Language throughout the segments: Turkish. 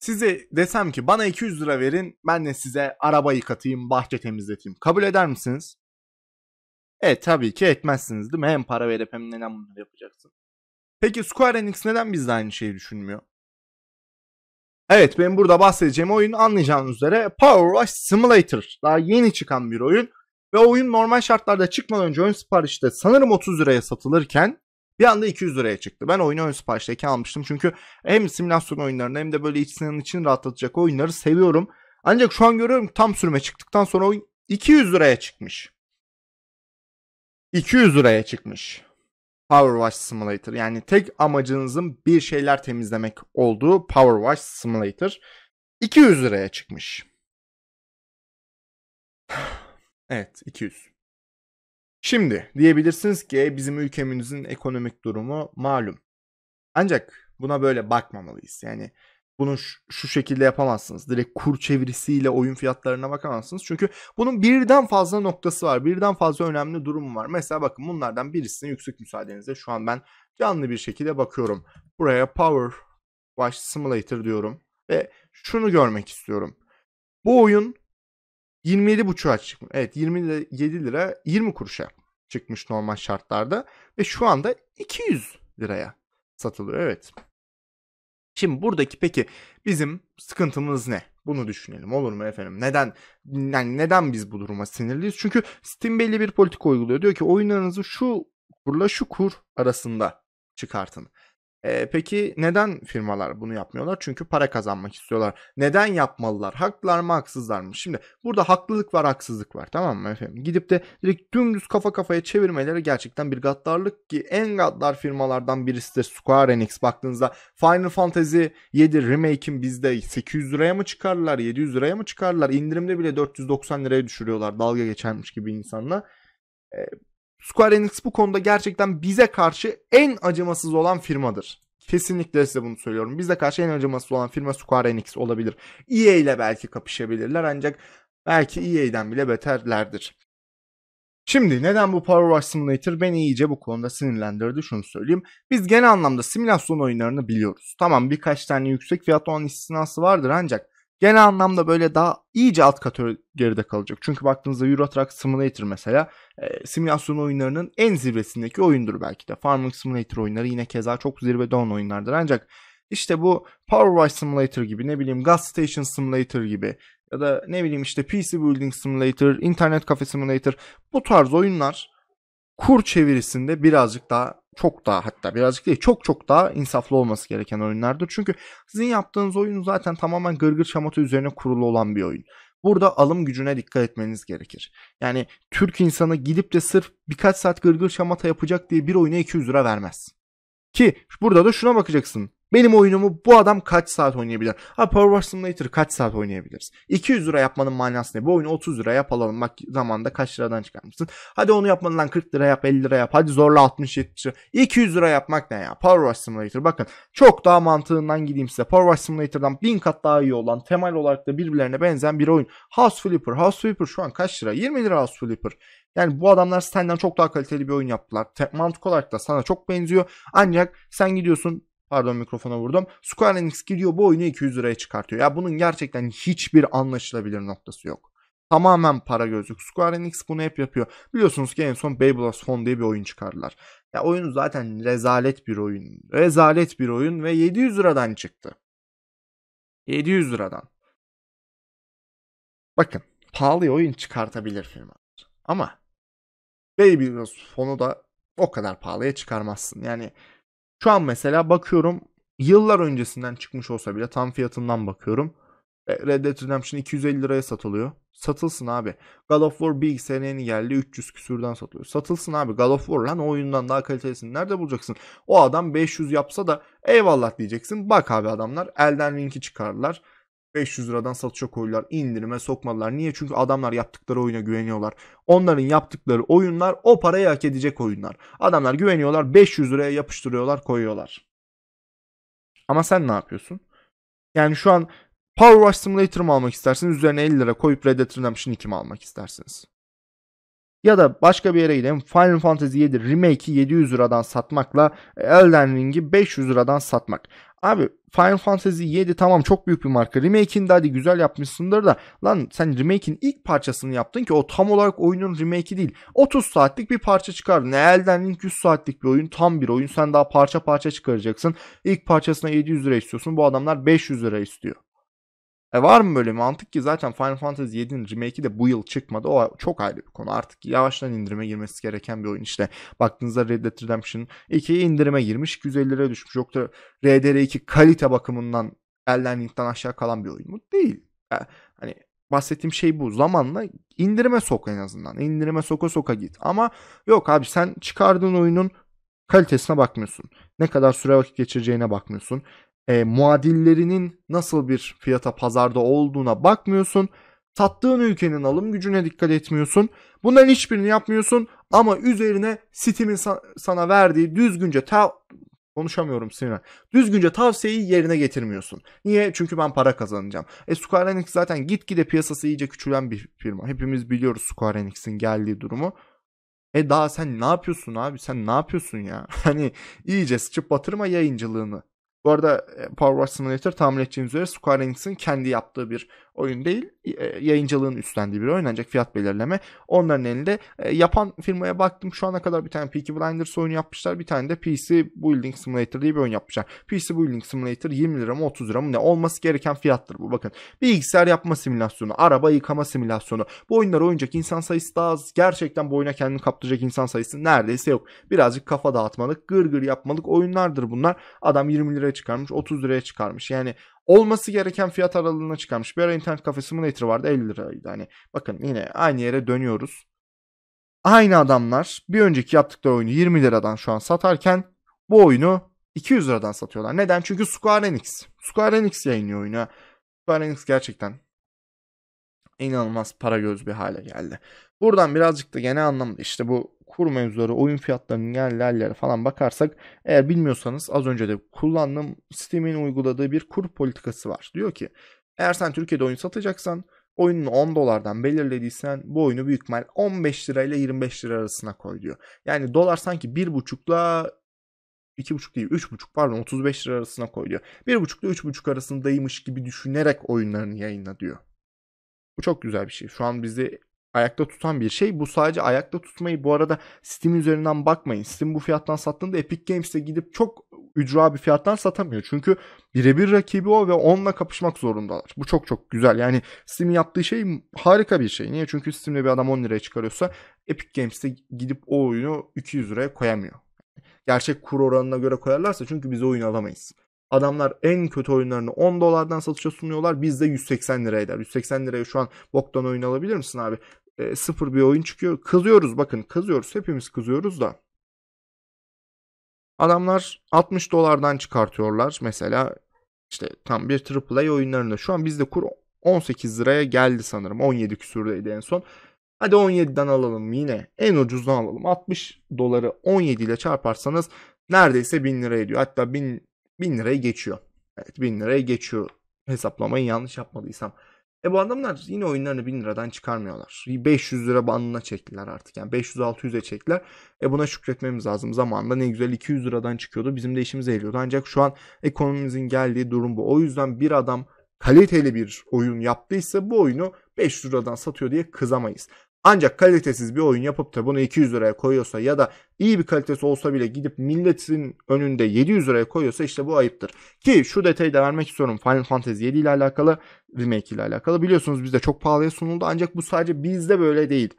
Size desem ki bana 200 lira verin ben de size araba yıkatayım, bahçe temizleteyim. Kabul eder misiniz? E tabii ki etmezsiniz değil mi? Hem para verip hem neden bunu yapacaksın? Peki Square Enix neden bizde aynı şeyi düşünmüyor? Evet benim burada bahsedeceğim oyun anlayacağınız üzere Power Rush Simulator. Daha yeni çıkan bir oyun. Ve oyun normal şartlarda çıkmadan önce oyun siparişte sanırım 30 liraya satılırken bir anda 200 liraya çıktı. Ben oyunu ön siparişteki almıştım. Çünkü hem simülasyon oyunlarını hem de böyle içsinin için rahatlatacak oyunları seviyorum. Ancak şu an görüyorum tam sürme çıktıktan sonra oyun 200 liraya çıkmış. 200 liraya çıkmış. Power Wash Simulator. Yani tek amacınızın bir şeyler temizlemek olduğu Power Wash Simulator 200 liraya çıkmış. evet 200. Şimdi diyebilirsiniz ki bizim ülkemizin ekonomik durumu malum. Ancak buna böyle bakmamalıyız. Yani bunu şu şekilde yapamazsınız. Direkt kur çevirisiyle oyun fiyatlarına bakamazsınız. Çünkü bunun birden fazla noktası var. Birden fazla önemli durum var. Mesela bakın bunlardan birisini yüksek müsaadenizle şu an ben canlı bir şekilde bakıyorum. Buraya Power Watch Simulator diyorum ve şunu görmek istiyorum. Bu oyun 27 buçuğa çıkmış. Evet 27 lira 20 kuruşa çıkmış normal şartlarda ve şu anda 200 liraya satılıyor. Evet. Şimdi buradaki peki bizim sıkıntımız ne? Bunu düşünelim olur mu efendim? Neden yani neden biz bu duruma sinirliyiz? Çünkü Steam belli bir politika uyguluyor. Diyor ki oyunlarınızı şu kurla şu kur arasında çıkartın. E, peki neden firmalar bunu yapmıyorlar? Çünkü para kazanmak istiyorlar. Neden yapmalılar? Haklılar mı haksızlar mı? Şimdi burada haklılık var haksızlık var tamam mı efendim? Gidip de direkt dümdüz kafa kafaya çevirmeleri gerçekten bir gaddarlık ki en gaddar firmalardan birisi de Square Enix. Baktığınızda Final Fantasy 7 Remake'in bizde 800 liraya mı çıkarlar 700 liraya mı çıkarlar? İndirimde bile 490 liraya düşürüyorlar dalga geçermiş gibi insanla. E, Square Enix bu konuda gerçekten bize karşı en acımasız olan firmadır. Kesinlikle size bunu söylüyorum. Bize karşı en acımasız olan firma Square Enix olabilir. EA ile belki kapışabilirler ancak belki EA'den bile beterlerdir. Şimdi neden bu Power Wash Simulator beni iyice bu konuda sinirlendirdi şunu söyleyeyim. Biz genel anlamda simülasyon oyunlarını biliyoruz. Tamam birkaç tane yüksek fiyat olan istisnası vardır ancak genel anlamda böyle daha iyice alt kategori kategoride kalacak. Çünkü baktığınızda Euro Truck Simulator mesela e, simülasyon oyunlarının en zirvesindeki oyundur belki de. Farming Simulator oyunları yine keza çok zirvede olan oyunlardır. Ancak işte bu Power Wash Simulator gibi ne bileyim Gas Station Simulator gibi ya da ne bileyim işte PC Building Simulator, Internet Cafe Simulator bu tarz oyunlar kur çevirisinde birazcık daha çok daha hatta birazcık değil çok çok daha insaflı olması gereken oyunlardır. Çünkü sizin yaptığınız oyun zaten tamamen gırgır şamata üzerine kurulu olan bir oyun. Burada alım gücüne dikkat etmeniz gerekir. Yani Türk insanı gidip de sırf birkaç saat gırgır şamata yapacak diye bir oyuna 200 lira vermez. Ki burada da şuna bakacaksın. Benim oyunumu bu adam kaç saat oynayabilir? Ha Power Simulator kaç saat oynayabiliriz? 200 lira yapmanın manası ne? Bu oyunu 30 lira yap alalım. Bak zamanda kaç liradan çıkarmışsın. Hadi onu yapmanın lan 40 lira yap 50 lira yap. Hadi zorla 60-70 lira. 200 lira yapmak ne ya? Power Simulator bakın. Çok daha mantığından gideyim size. Power Simulator'dan 1000 kat daha iyi olan temel olarak da birbirlerine benzeyen bir oyun. House Flipper. House Flipper şu an kaç lira? 20 lira House Flipper. Yani bu adamlar senden çok daha kaliteli bir oyun yaptılar. Te- mantık olarak da sana çok benziyor. Ancak sen gidiyorsun Pardon mikrofona vurdum. Square Enix gidiyor bu oyunu 200 liraya çıkartıyor. Ya bunun gerçekten hiçbir anlaşılabilir noktası yok. Tamamen para gözlük. Square Enix bunu hep yapıyor. Biliyorsunuz ki en son Babylon's Phone diye bir oyun çıkardılar. Ya oyun zaten rezalet bir oyun. Rezalet bir oyun ve 700 liradan çıktı. 700 liradan. Bakın pahalı oyun çıkartabilir firma. Ama Babylon's Phone'u da o kadar pahalıya çıkarmazsın. Yani şu an mesela bakıyorum yıllar öncesinden çıkmış olsa bile tam fiyatından bakıyorum. E, Red Dead Redemption 250 liraya satılıyor. Satılsın abi. God of War bir sene geldi 300 küsürden satılıyor. Satılsın abi God of War lan o oyundan daha kalitesini nerede bulacaksın? O adam 500 yapsa da eyvallah diyeceksin. Bak abi adamlar Elden Ring'i çıkardılar. 500 liradan satışa koydular. indirime sokmadılar. Niye? Çünkü adamlar yaptıkları oyuna güveniyorlar. Onların yaptıkları oyunlar o parayı hak edecek oyunlar. Adamlar güveniyorlar. 500 liraya yapıştırıyorlar, koyuyorlar. Ama sen ne yapıyorsun? Yani şu an Power Wash Simulator mı almak istersiniz? Üzerine 50 lira koyup Red Dead Redemption 2 mi almak istersiniz? Ya da başka bir yere gidelim Final Fantasy 7 Remake'i 700 liradan satmakla e, Elden Ring'i 500 liradan satmak. Abi Final Fantasy 7 tamam çok büyük bir marka. Remake'ini de hadi güzel yapmışsındır da lan sen remake'in ilk parçasını yaptın ki o tam olarak oyunun remake'i değil. 30 saatlik bir parça çıkardın. E, Elden Ring 100 saatlik bir oyun tam bir oyun. Sen daha parça parça çıkaracaksın. İlk parçasına 700 lira istiyorsun. Bu adamlar 500 lira istiyor. E var mı böyle mantık ki zaten Final Fantasy 7'nin remake'i de bu yıl çıkmadı. O çok ayrı bir konu. Artık yavaştan indirime girmesi gereken bir oyun işte. Baktığınızda Red Dead Redemption 2 indirime girmiş. 250 liraya düşmüş. Yoksa RDR2 kalite bakımından elden linkten aşağı kalan bir oyun mu? Değil. Yani, e, hani bahsettiğim şey bu. Zamanla indirime sok en azından. İndirime soka soka git. Ama yok abi sen çıkardığın oyunun kalitesine bakmıyorsun. Ne kadar süre vakit geçireceğine bakmıyorsun e, muadillerinin nasıl bir fiyata pazarda olduğuna bakmıyorsun. Sattığın ülkenin alım gücüne dikkat etmiyorsun. Bunların hiçbirini yapmıyorsun ama üzerine Steam'in sa- sana verdiği düzgünce ta konuşamıyorum Steam'e. Düzgünce tavsiyeyi yerine getirmiyorsun. Niye? Çünkü ben para kazanacağım. E Square Enix zaten gitgide piyasası iyice küçülen bir firma. Hepimiz biliyoruz Square Enix'in geldiği durumu. E daha sen ne yapıyorsun abi? Sen ne yapıyorsun ya? Hani iyice sıçıp batırma yayıncılığını. Bu arada e, Power Wash Simulator tahmin edeceğiniz üzere Square Enix'in kendi yaptığı bir oyun değil. E, yayıncılığın üstlendiği bir oyun ancak fiyat belirleme onların elinde. E, yapan firmaya baktım şu ana kadar bir tane Peaky Blinders oyunu yapmışlar. Bir tane de PC Building Simulator diye bir oyun yapmışlar. PC Building Simulator 20 lira mı 30 lira mı ne olması gereken fiyattır bu bakın. Bilgisayar yapma simülasyonu, araba yıkama simülasyonu. Bu oyunları oynayacak insan sayısı daha az. Gerçekten bu oyuna kendini kaptıracak insan sayısı neredeyse yok. Birazcık kafa dağıtmalık, gır gır yapmalık oyunlardır bunlar. Adam 20 lira liraya çıkarmış 30 liraya çıkarmış. Yani olması gereken fiyat aralığına çıkarmış. Bir ara internet kafesi Simulator vardı 50 liraydı. Hani bakın yine aynı yere dönüyoruz. Aynı adamlar bir önceki yaptıkları oyunu 20 liradan şu an satarken bu oyunu 200 liradan satıyorlar. Neden? Çünkü Square Enix. Square Enix yayınlıyor oyunu. Square Enix gerçekten inanılmaz para göz bir hale geldi. Buradan birazcık da genel anlamda işte bu kur mevzuları, oyun fiyatlarının yerlerlere falan bakarsak eğer bilmiyorsanız az önce de kullandığım Steam'in uyguladığı bir kur politikası var. Diyor ki eğer sen Türkiye'de oyun satacaksan oyununu 10 dolardan belirlediysen bu oyunu büyük ihtimal 15 lirayla 25 lira arasına koy diyor. Yani dolar sanki 1.5'la 2.5 değil 3.5 pardon 35 lira arasına koy diyor. 1.5 ile 3.5 arasındaymış gibi düşünerek oyunlarını yayınla diyor. Bu çok güzel bir şey. Şu an bizi ayakta tutan bir şey. Bu sadece ayakta tutmayı bu arada Steam üzerinden bakmayın. Steam bu fiyattan sattığında Epic Games'te gidip çok ücra bir fiyattan satamıyor. Çünkü birebir rakibi o ve onunla kapışmak zorundalar. Bu çok çok güzel. Yani Steam'in yaptığı şey harika bir şey. Niye? Çünkü Steam'de bir adam 10 liraya çıkarıyorsa Epic Games'te gidip o oyunu 200 liraya koyamıyor. Gerçek kur oranına göre koyarlarsa çünkü biz oyunu alamayız. Adamlar en kötü oyunlarını 10 dolardan satışa sunuyorlar. Biz de 180 lira eder. 180 liraya şu an boktan oyun alabilir misin abi? e, sıfır bir oyun çıkıyor. Kızıyoruz bakın kızıyoruz hepimiz kızıyoruz da. Adamlar 60 dolardan çıkartıyorlar mesela işte tam bir AAA oyunlarında. Şu an bizde kur 18 liraya geldi sanırım 17 küsürdeydi en son. Hadi 17'den alalım yine en ucuzdan alalım 60 doları 17 ile çarparsanız neredeyse 1000 lira ediyor. Hatta 1000, 1000 liraya geçiyor. Evet 1000 liraya geçiyor hesaplamayı yanlış yapmadıysam. E bu adamlar yine oyunlarını 1000 liradan çıkarmıyorlar. 500 lira bandına çektiler artık. Yani 500-600'e çektiler. E buna şükretmemiz lazım. Zamanında ne güzel 200 liradan çıkıyordu. Bizim de işimize geliyordu. Ancak şu an ekonomimizin geldiği durum bu. O yüzden bir adam kaliteli bir oyun yaptıysa bu oyunu 500 liradan satıyor diye kızamayız. Ancak kalitesiz bir oyun yapıp da bunu 200 liraya koyuyorsa ya da iyi bir kalitesi olsa bile gidip milletin önünde 700 liraya koyuyorsa işte bu ayıptır. Ki şu detayı da vermek istiyorum Final Fantasy 7 ile alakalı remake ile alakalı biliyorsunuz bizde çok pahalıya sunuldu ancak bu sadece bizde böyle değil.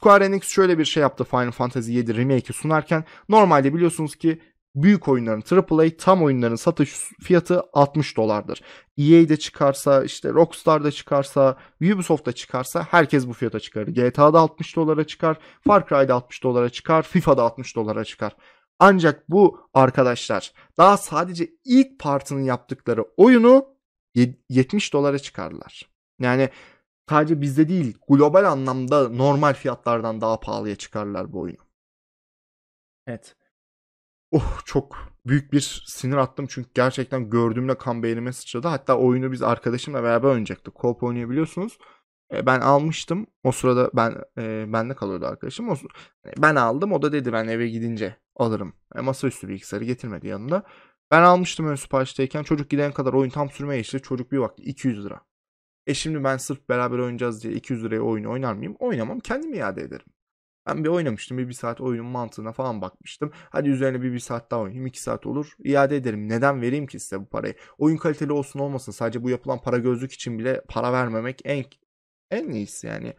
Square Enix şöyle bir şey yaptı Final Fantasy 7 remake'i sunarken normalde biliyorsunuz ki büyük oyunların AAA tam oyunların satış fiyatı 60 dolardır. EA'de çıkarsa işte Rockstar'da çıkarsa Ubisoft'ta çıkarsa herkes bu fiyata çıkar. GTA'da 60 dolara çıkar, Far Cry'da 60 dolara çıkar, FIFA'da 60 dolara çıkar. Ancak bu arkadaşlar daha sadece ilk partının yaptıkları oyunu 70 dolara çıkarlar. Yani sadece bizde değil global anlamda normal fiyatlardan daha pahalıya çıkarlar bu oyunu. Evet oh çok büyük bir sinir attım çünkü gerçekten gördüğümde kan beynime sıçradı. Hatta oyunu biz arkadaşımla beraber oynayacaktık. co oynayabiliyorsunuz. E, ben almıştım. O sırada ben e, bende kalıyordu arkadaşım. O, hani ben aldım. O da dedi ben eve gidince alırım. E, masaüstü bilgisayarı getirmedi yanında. Ben almıştım ön siparişteyken çocuk giden kadar oyun tam sürmeye geçti. Çocuk bir baktı 200 lira. E şimdi ben sırf beraber oynayacağız diye 200 liraya oyunu oynar mıyım? Oynamam. Kendim iade ederim. Ben bir oynamıştım. Bir, bir saat oyunun mantığına falan bakmıştım. Hadi üzerine bir, bir saat daha oynayayım. iki saat olur. İade ederim. Neden vereyim ki size bu parayı? Oyun kaliteli olsun olmasın. Sadece bu yapılan para gözlük için bile para vermemek en en iyisi yani.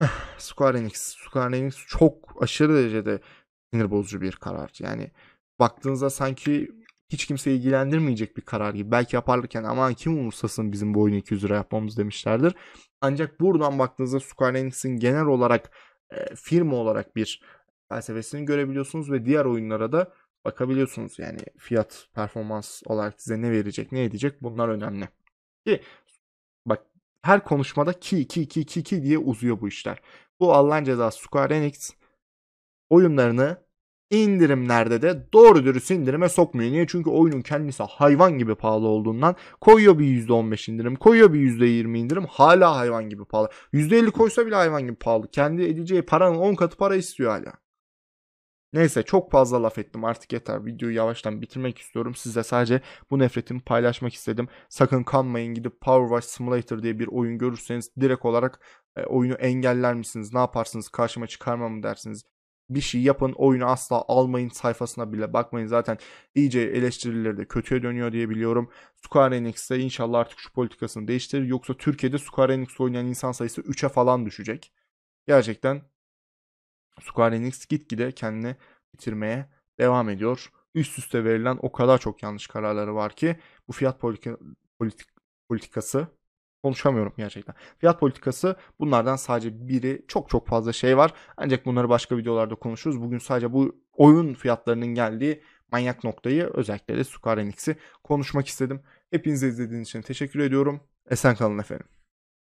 Square Enix. Square Enix çok aşırı derecede sinir bozucu bir karar. Yani baktığınızda sanki hiç kimse ilgilendirmeyecek bir karar gibi. Belki yaparlarken, aman kim umursasın bizim bu oyunu 200 lira yapmamız demişlerdir. Ancak buradan baktığınızda Square Enix'in genel olarak e, firma olarak bir felsefesini görebiliyorsunuz ve diğer oyunlara da bakabiliyorsunuz. Yani fiyat performans olarak size ne verecek, ne edecek bunlar önemli. Ki bak her konuşmada ki ki ki ki ki diye uzuyor bu işler. Bu Allah'ın cezası Square Enix oyunlarını indirimlerde de doğru dürüst indirime sokmuyor. Niye? Çünkü oyunun kendisi hayvan gibi pahalı olduğundan koyuyor bir %15 indirim, koyuyor bir %20 indirim hala hayvan gibi pahalı. %50 koysa bile hayvan gibi pahalı. Kendi edeceği paranın 10 katı para istiyor hala. Neyse çok fazla laf ettim artık yeter. Videoyu yavaştan bitirmek istiyorum. size sadece bu nefretimi paylaşmak istedim. Sakın kanmayın gidip Power Wash Simulator diye bir oyun görürseniz direkt olarak e, oyunu engeller misiniz? Ne yaparsınız? Karşıma çıkarma mı dersiniz? bir şey yapın oyunu asla almayın sayfasına bile bakmayın zaten iyice eleştirileri de kötüye dönüyor diye biliyorum. Square Enix de inşallah artık şu politikasını değiştirir yoksa Türkiye'de Square Enix oynayan insan sayısı 3'e falan düşecek. Gerçekten Square Enix gitgide kendini bitirmeye devam ediyor. Üst üste verilen o kadar çok yanlış kararları var ki bu fiyat politik, politikası konuşamıyorum gerçekten. Fiyat politikası bunlardan sadece biri. Çok çok fazla şey var. Ancak bunları başka videolarda konuşuruz. Bugün sadece bu oyun fiyatlarının geldiği manyak noktayı özellikle de Square Enix'i konuşmak istedim. Hepinize izlediğiniz için teşekkür ediyorum. Esen kalın efendim.